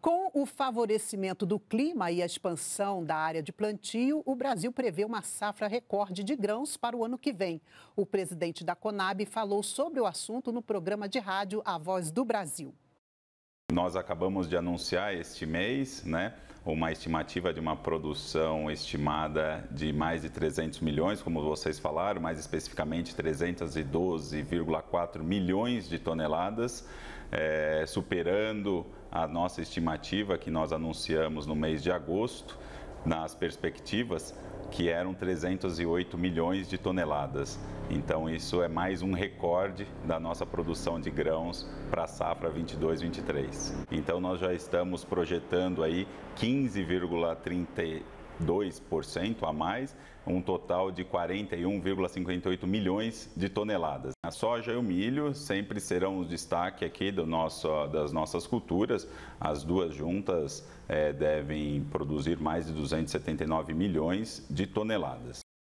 Com o favorecimento do clima e a expansão da área de plantio, o Brasil prevê uma safra recorde de grãos para o ano que vem. O presidente da Conab falou sobre o assunto no programa de rádio A Voz do Brasil. Nós acabamos de anunciar este mês né, uma estimativa de uma produção estimada de mais de 300 milhões, como vocês falaram, mais especificamente 312,4 milhões de toneladas, é, superando a nossa estimativa que nós anunciamos no mês de agosto nas perspectivas, que eram 308 milhões de toneladas. Então, isso é mais um recorde da nossa produção de grãos para a safra 22-23. Então, nós já estamos projetando aí 15,30 2% a mais, um total de 41,58 milhões de toneladas. A soja e o milho sempre serão o destaque aqui do nosso, das nossas culturas. As duas juntas é, devem produzir mais de 279 milhões de toneladas.